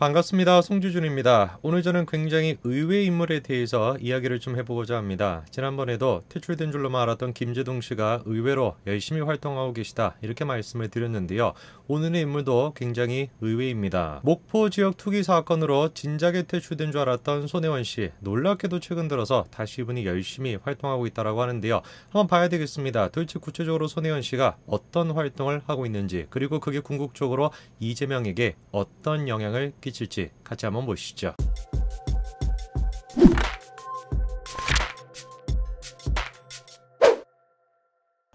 반갑습니다. 송주준입니다. 오늘 저는 굉장히 의외의 인물에 대해서 이야기를 좀 해보고자 합니다. 지난번에도 퇴출된 줄로만 알았던 김재동 씨가 의외로 열심히 활동하고 계시다 이렇게 말씀을 드렸는데요. 오늘의 인물도 굉장히 의외입니다. 목포 지역 투기 사건으로 진작에 퇴출된 줄 알았던 손혜원 씨 놀랍게도 최근 들어서 다시 이분이 열심히 활동하고 있다라고 하는데요. 한번 봐야 되겠습니다. 도대체 구체적으로 손혜원 씨가 어떤 활동을 하고 있는지 그리고 그게 궁극적으로 이재명에게 어떤 영향을 끼 끼칠지 같이 한번 보시죠.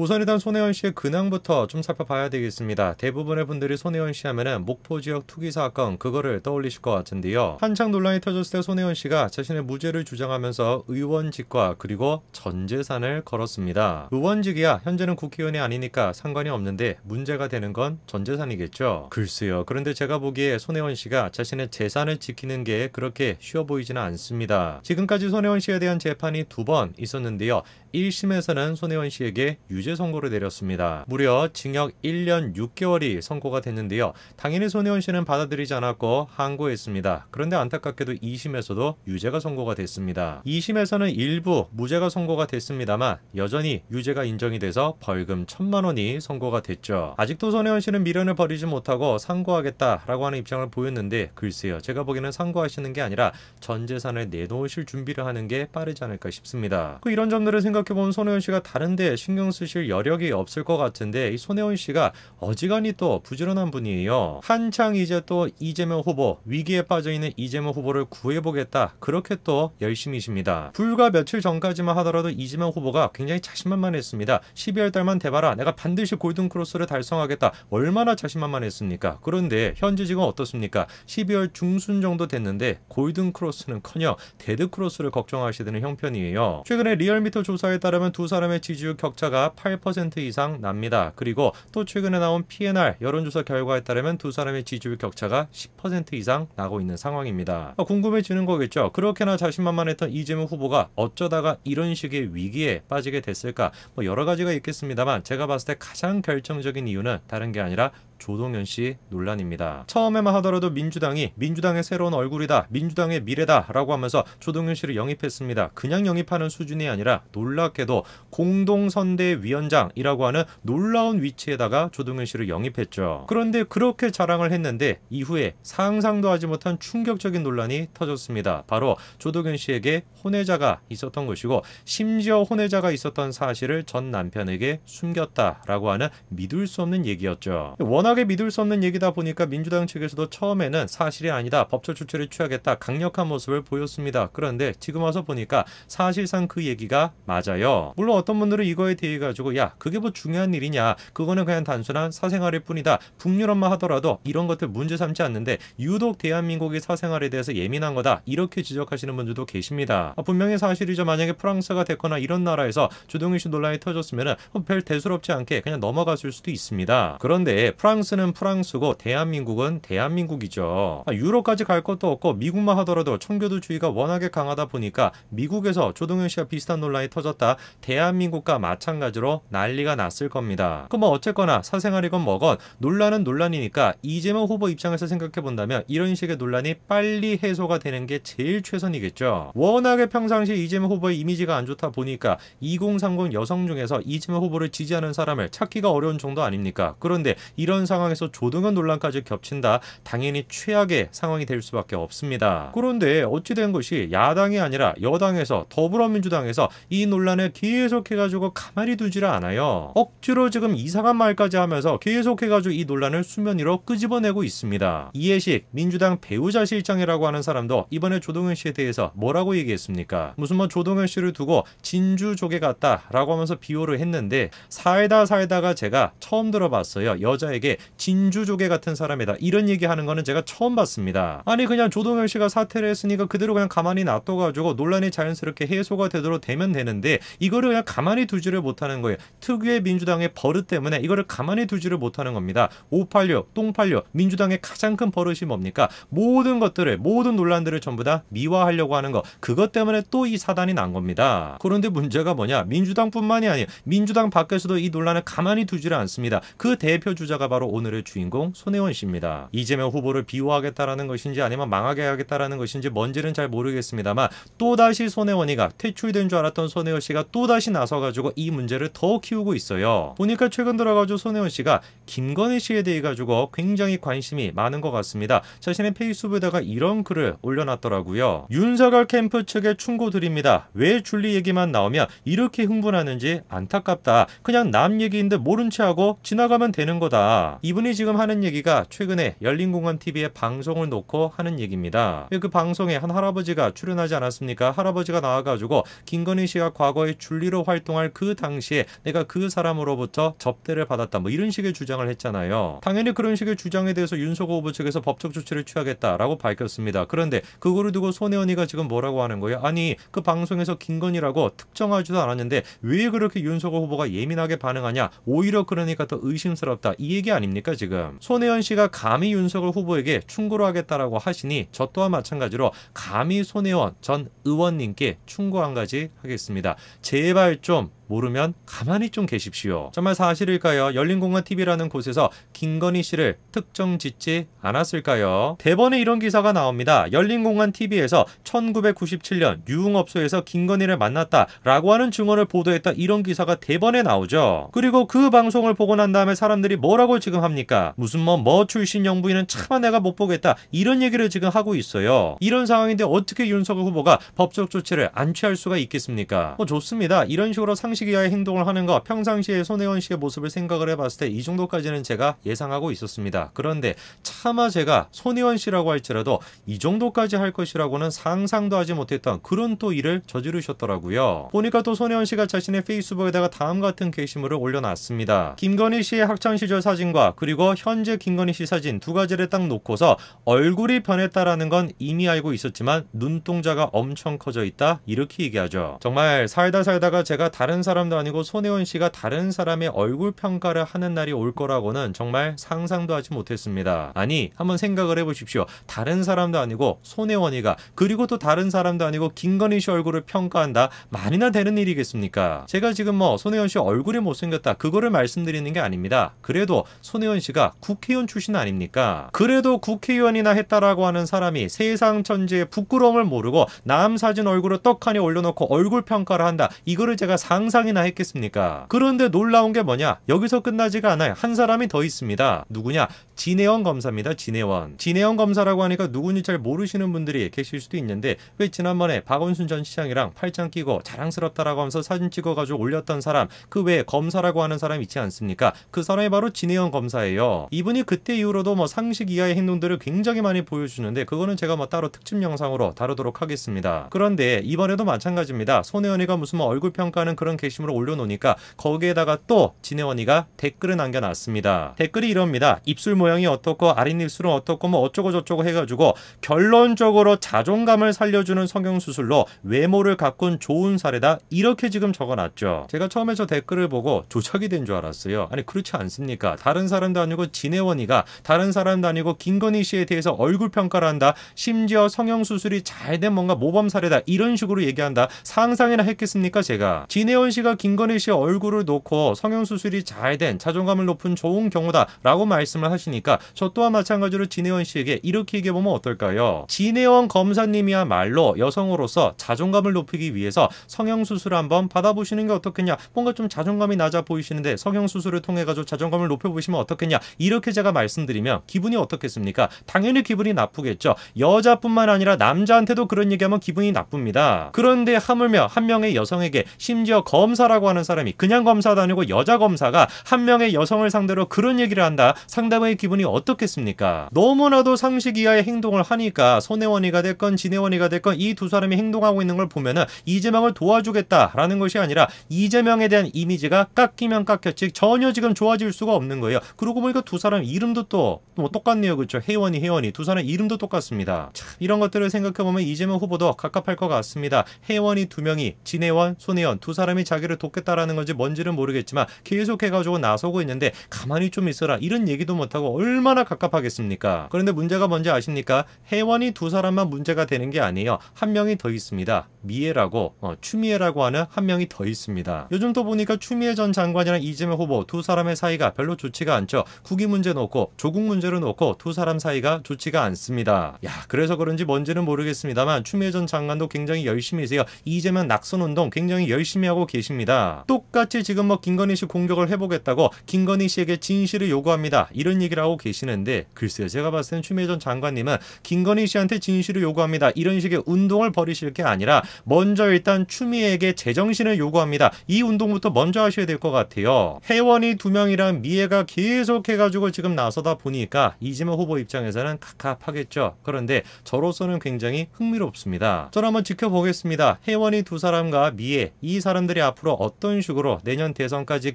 우선 일단 손혜원 씨의 근황부터 좀 살펴봐야 되겠습니다. 대부분의 분들이 손혜원 씨 하면은 목포 지역 투기 사건 그거를 떠올리실 것 같은데요. 한창 논란이 터졌을 때 손혜원 씨가 자신의 무죄를 주장하면서 의원직과 그리고 전 재산을 걸었습니다. 의원직이야 현재는 국회의원이 아니니까 상관이 없는데 문제가 되는 건전 재산이겠죠. 글쎄요. 그런데 제가 보기에 손혜원 씨가 자신의 재산을 지키는 게 그렇게 쉬워 보이지는 않습니다. 지금까지 손혜원 씨에 대한 재판이 두 번 있었는데요. 1심에서는 손혜원 씨에게 유죄 무죄 선고를 내렸습니다. 무려 징역 1년 6개월이 선고가 됐는데요. 당연히 손혜원 씨는 받아들이지 않았고 항고했습니다. 그런데 안타깝게도 2심에서도 유죄가 선고가 됐습니다. 2심에서는 일부 무죄가 선고가 됐습니다만 여전히 유죄가 인정이 돼서 벌금 1천만 원이 선고가 됐죠. 아직도 손혜원 씨는 미련을 버리지 못하고 상고하겠다라고 하는 입장을 보였는데 글쎄요. 제가 보기에는 상고하시는 게 아니라 전 재산을 내놓으실 준비를 하는 게 빠르지 않을까 싶습니다. 그 이런 점들을 생각해보면 손혜원 씨가 다른데 신경 쓰실 있을 여력이 없을 것 같은데 이 손혜원 씨가 어지간히 또 부지런한 분이에요. 한창 이제 또 이재명 후보 위기에 빠져있는 이재명 후보를 구해보겠다 그렇게 또 열심이십니다. 불과 며칠 전까지만 하더라도 이재명 후보가 굉장히 자신만만했습니다. 12월 달만 돼봐라 내가 반드시 골든크로스를 달성하겠다 얼마나 자신만만했습니까? 그런데 현재 지금 어떻습니까? 12월 중순 정도 됐는데 골든크로스는커녕 데드크로스를 걱정하시는 형편이에요. 최근에 리얼미터 조사에 따르면 두 사람의 지지율 격차가 8% 이상 납니다. 그리고 또 최근에 나온 PNR 여론조사 결과에 따르면 두 사람의 지지율 격차가 10% 이상 나고 있는 상황입니다. 궁금해지는 거겠죠. 그렇게나 자신만만했던 이재명 후보가 어쩌다가 이런 식의 위기에 빠지게 됐을까? 뭐 여러 가지가 있겠습니다만 제가 봤을 때 가장 결정적인 이유는 다른 게 아니라 조동현 씨 논란입니다. 처음에만 하더라도 민주당이 민주당의 새로운 얼굴이다, 민주당의 미래다라고 하면서 조동현 씨를 영입했습니다. 그냥 영입하는 수준이 아니라 놀랍게도 공동선대위원장이라고 하는 놀라운 위치에다가 조동현 씨를 영입했죠. 그런데 그렇게 자랑을 했는데 이후에 상상도 하지 못한 충격적인 논란이 터졌습니다. 바로 조동현 씨에게 혼외자가 있었던 것이고 심지어 혼외자가 있었던 사실을 전 남편에게 숨겼다라고 하는 믿을 수 없는 얘기였죠. 워낙 워낙에 믿을 수 없는 얘기다 보니까 민주당 측에서도 처음에는 사실이 아니다. 법적 조치를 취하겠다. 강력한 모습을 보였습니다. 그런데 지금 와서 보니까 사실상 그 얘기가 맞아요. 물론 어떤 분들은 이거에 대해 가지고 야 그게 뭐 중요한 일이냐 그거는 그냥 단순한 사생활일 뿐이다. 북유럽만 하더라도 이런 것들 문제 삼지 않는데 유독 대한민국이 사생활에 대해서 예민한 거다. 이렇게 지적하시는 분들도 계십니다. 아, 분명히 사실이죠. 만약에 프랑스가 됐거나 이런 나라에서 주동희씨 논란이 터졌으면 뭐 별 대수롭지 않게 그냥 넘어갔을 수도 있습니다. 그런데 프랑스 프랑스는 프랑스고 대한민국은 대한민국이죠. 아, 유럽까지 갈 것도 없고 미국만 하더라도 청교도주의가 워낙에 강하다 보니까 미국에서 조동현 씨와 비슷한 논란이 터졌다. 대한민국과 마찬가지로 난리가 났을 겁니다. 그럼 뭐 어쨌거나 사생활이건 뭐건 논란은 논란이니까 이재명 후보 입장에서 생각해본다면 이런 식의 논란이 빨리 해소가 되는 게 제일 최선이겠죠. 워낙에 평상시 이재명 후보의 이미지가 안 좋다 보니까 2030 여성 중에서 이재명 후보를 지지하는 사람을 찾기가 어려운 정도 아닙니까? 그런데 이런 상황에서 조등은 논란까지 겹친다. 당연히 최악의 상황이 될 수밖에 없습니다. 그런데 어찌된 것이 야당이 아니라 여당에서 더불어민주당에서 이 논란을 계속해가지고 가만히 두지를 않아요. 억지로 지금 이상한 말까지 하면서 계속해가지고 이 논란을 수면 위로 끄집어내고 있습니다. 이해식 민주당 배우자 실장이라고 하는 사람도 이번에 조동현 씨에 대해서 뭐라고 얘기했습니까? 무슨 뭐 조동현 씨를 두고 진주 조개 같다라고 하면서 비호를 했는데 살다살다가 제가 처음 들어봤어요. 여자에게 진주조개 같은 사람이다. 이런 얘기하는 거는 제가 처음 봤습니다. 아니 그냥 조동현 씨가 사퇴를 했으니까 그대로 그냥 가만히 놔둬가지고 논란이 자연스럽게 해소가 되도록 되면 되는데 이거를 그냥 가만히 두지를 못하는 거예요. 특유의 민주당의 버릇 때문에 이거를 가만히 두지를 못하는 겁니다. 586, 똥86 민주당의 가장 큰 버릇이 뭡니까? 모든 것들을 모든 논란들을 전부 다 미화하려고 하는 거. 그것 때문에 또 이 사단이 난 겁니다. 그런데 문제가 뭐냐? 민주당뿐만이 아니에요. 민주당 밖에서도 이 논란을 가만히 두지를 않습니다. 그 대표 주자가 바로 바로 오늘의 주인공 손혜원 씨입니다. 이재명 후보를 비호하겠다라는 것인지 아니면 망하게 하겠다라는 것인지 뭔지는 잘 모르겠습니다만 또다시 손혜원이가 퇴출된 줄 알았던 손혜원 씨가 또다시 나서가지고 이 문제를 더 키우고 있어요. 보니까 최근 들어가지고 손혜원 씨가 김건희 씨에 대해 가지고 굉장히 관심이 많은 것 같습니다. 자신의 페이스북에다가 이런 글을 올려놨더라고요. 윤석열 캠프 측에 충고드립니다. 왜 줄리 얘기만 나오면 이렇게 흥분하는지 안타깝다. 그냥 남 얘기인데 모른 채 하고 지나가면 되는 거다. 이분이 지금 하는 얘기가 최근에 열린공감TV에 방송을 놓고 하는 얘기입니다. 그 방송에 한 할아버지가 출연하지 않았습니까? 할아버지가 나와가지고 김건희 씨가 과거에 줄리로 활동할 그 당시에 내가 그 사람으로부터 접대를 받았다 뭐 이런 식의 주장을 했잖아요. 당연히 그런 식의 주장에 대해서 윤석호 후보 측에서 법적 조치를 취하겠다라고 밝혔습니다. 그런데 그거를 두고 손혜원이가 지금 뭐라고 하는 거예요? 아니 그 방송에서 김건희라고 특정하지도 않았는데 왜 그렇게 윤석호 후보가 예민하게 반응하냐? 오히려 그러니까 더 의심스럽다. 이 얘기 아니 아닙니까 지금. 손혜원 씨가 감히 윤석열 후보에게 충고를 하겠다라고 하시니 저 또한 마찬가지로 감히 손혜원 전 의원님께 충고 한 가지 하겠습니다. 제발 좀 모르면 가만히 좀 계십시오. 정말 사실일까요? 열린공간TV라는 곳에서 김건희 씨를 특정 짓지 않았을까요? 대번에 이런 기사가 나옵니다. 열린공간TV에서 1997년 유흥업소에서 김건희를 만났다라고 하는 증언을 보도했다 이런 기사가 대번에 나오죠. 그리고 그 방송을 보고 난 다음에 사람들이 뭐라고 지금 합니까? 무슨 뭐, 뭐 출신 영부인은 차마 내가 못 보겠다 이런 얘기를 지금 하고 있어요. 이런 상황인데 어떻게 윤석열 후보가 법적 조치를 안 취할 수가 있겠습니까? 뭐 좋습니다. 이런 식으로 상식 상식 이하의 행동을 하는가 평상시에 손혜원 씨의 모습을 생각을 해봤을 때 이 정도까지는 제가 예상하고 있었습니다. 그런데 차마 제가 손혜원 씨라고 할지라도 이 정도까지 할 것이라고는 상상도 하지 못했던 그런 또 일을 저지르셨더라고요. 보니까 또 손혜원 씨가 자신의 페이스북에다가 다음 같은 게시물을 올려놨습니다. 김건희 씨의 학창시절 사진과 그리고 현재 김건희 씨 사진 두 가지를 딱 놓고서 얼굴이 변했다라는 건 이미 알고 있었지만 눈동자가 엄청 커져 있다 이렇게 얘기하죠. 정말 살다 살다가 제가 다른 사람 사람도 아니고 손혜원 씨가 다른 사람의 얼굴 평가를 하는 날이 올 거라고는 정말 상상도 하지 못했습니다. 아니 한번 생각을 해보십시오. 다른 사람도 아니고 손혜원이가 그리고 또 다른 사람도 아니고 김건희 씨 얼굴을 평가한다 많이나 되는 일이겠습니까? 제가 지금 뭐 손혜원 씨 얼굴이 못생겼다 그거를 말씀드리는 게 아닙니다. 그래도 손혜원 씨가 국회의원 출신 아닙니까? 그래도 국회의원이나 했다라고 하는 사람이 세상 천지의 부끄러움을 모르고 남 사진 얼굴을 떡하니 올려놓고 얼굴 평가를 한다. 이거를 제가 상상 수상이나 했겠습니까? 그런데 놀라운 게 뭐냐? 여기서 끝나지가 않아요. 한 사람이 더 있습니다. 누구냐? 진혜원 검사입니다. 진혜원진혜원 검사라고 하니까 누군지 잘 모르시는 분들이 계실 수도 있는데 왜 지난번에 박원순 전 시장이랑 팔짱 끼고 자랑스럽다라고 하면서 사진 찍어가지고 올렸던 사람 그 외에 검사라고 하는 사람 있지 않습니까? 그 사람이 바로 진혜원 검사예요. 이분이 그때 이후로도 뭐 상식 이하의 행동들을 굉장히 많이 보여주는데 그거는 제가 뭐 따로 특집 영상으로 다루도록 하겠습니다. 그런데 이번에도 마찬가지입니다. 손혜원이가 무슨 뭐 얼굴 평가는 그런 게 게시물을 올려놓으니까 거기에다가 또 진혜원이가 댓글을 남겨놨습니다. 댓글이 이럽니다. 입술 모양이 어떻고 아린 입술은 어떻고 뭐 어쩌고 저쩌고 해가지고 결론적으로 자존감을 살려주는 성형수술로 외모를 가꾼 좋은 사례다 이렇게 지금 적어놨죠. 제가 처음에 저 댓글을 보고 조작이 된 줄 알았어요. 아니 그렇지 않습니까? 다른 사람도 아니고 진혜원이가 다른 사람도 아니고 김건희 씨에 대해서 얼굴 평가를 한다. 심지어 성형수술이 잘 된 뭔가 모범 사례다 이런 식으로 얘기한다. 상상이나 했겠습니까 제가. 진혜원 이철 씨가 김건희 씨의 얼굴을 놓고 성형수술이 잘 된 자존감을 높은 좋은 경우다라고 말씀을 하시니까 저 또한 마찬가지로 진혜원 씨에게 이렇게 얘기해보면 어떨까요? 진혜원 검사님이야말로 여성으로서 자존감을 높이기 위해서 성형수술 한번 받아보시는 게 어떻겠냐 뭔가 좀 자존감이 낮아 보이시는데 성형수술을 통해가지고 자존감을 높여보시면 어떻겠냐 이렇게 제가 말씀드리면 기분이 어떻겠습니까? 당연히 기분이 나쁘겠죠. 여자뿐만 아니라 남자한테도 그런 얘기하면 기분이 나쁩니다. 그런데 하물며 한 명의 여성에게 심지어 거 검사라고 하는 사람이 그냥 검사도 아니고 여자 검사가 한 명의 여성을 상대로 그런 얘기를 한다. 상대방의 기분이 어떻겠습니까? 너무나도 상식 이하의 행동을 하니까 손혜원이가 됐건 진혜원이가 됐건 이 두 사람이 행동하고 있는 걸 보면은 이재명을 도와주겠다라는 것이 아니라 이재명에 대한 이미지가 깎이면 깎였지 전혀 지금 좋아질 수가 없는 거예요. 그러고 보니까 두 사람 이름도 또뭐 똑같네요. 그렇죠? 혜원이 혜원이 두 사람 이름도 똑같습니다. 참 이런 것들을 생각해보면 이재명 후보도 갑갑할 것 같습니다. 혜원이 두 명이 진혜원, 손혜원 두 사람이 자기를 돕겠다라는 건지 뭔지는 모르겠지만 계속해가지고 나서고 있는데 가만히 좀 있어라 이런 얘기도 못하고 얼마나 갑갑하겠습니까? 그런데 문제가 뭔지 아십니까? 해원이 두 사람만 문제가 되는 게 아니에요. 한 명이 더 있습니다. 미애라고 어, 추미애라고 하는 한 명이 더 있습니다. 요즘 또 보니까 추미애 전 장관이랑 이재명 후보 두 사람의 사이가 별로 좋지가 않죠. 국위 문제 놓고 조국 문제를 놓고 두 사람 사이가 좋지가 않습니다. 야 그래서 그런지 뭔지는 모르겠습니다만 추미애 전 장관도 굉장히 열심히 있어요. 이재명 낙선 운동 굉장히 열심히 하고 계세요. 계십니다. 똑같이 지금 뭐 김건희 씨 공격을 해보겠다고 김건희 씨에게 진실을 요구합니다. 이런 얘기를 하고 계시는데 글쎄요 제가 봤을 땐 추미애 전 장관님은 김건희 씨한테 진실을 요구합니다. 이런 식의 운동을 벌이실 게 아니라 먼저 일단 추미애에게 제정신을 요구합니다. 이 운동부터 먼저 하셔야 될 것 같아요. 혜원이 두 명이랑 미애가 계속 해가지고 지금 나서다 보니까 이지만 후보 입장에서는 갑갑하겠죠. 그런데 저로서는 굉장히 흥미롭습니다. 저는 한번 지켜보겠습니다. 혜원이 두 사람과 미애 이 사람들이 앞으로 어떤 식으로 내년 대선까지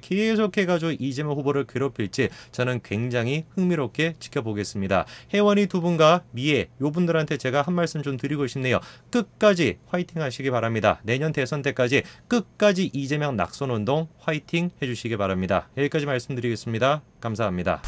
계속해가지고 이재명 후보를 괴롭힐지 저는 굉장히 흥미롭게 지켜보겠습니다. 혜원이 두 분과 미애 요 분들한테 제가 한 말씀 좀 드리고 싶네요. 끝까지 화이팅 하시기 바랍니다. 내년 대선 때까지 끝까지 이재명 낙선운동 화이팅 해주시기 바랍니다. 여기까지 말씀드리겠습니다. 감사합니다.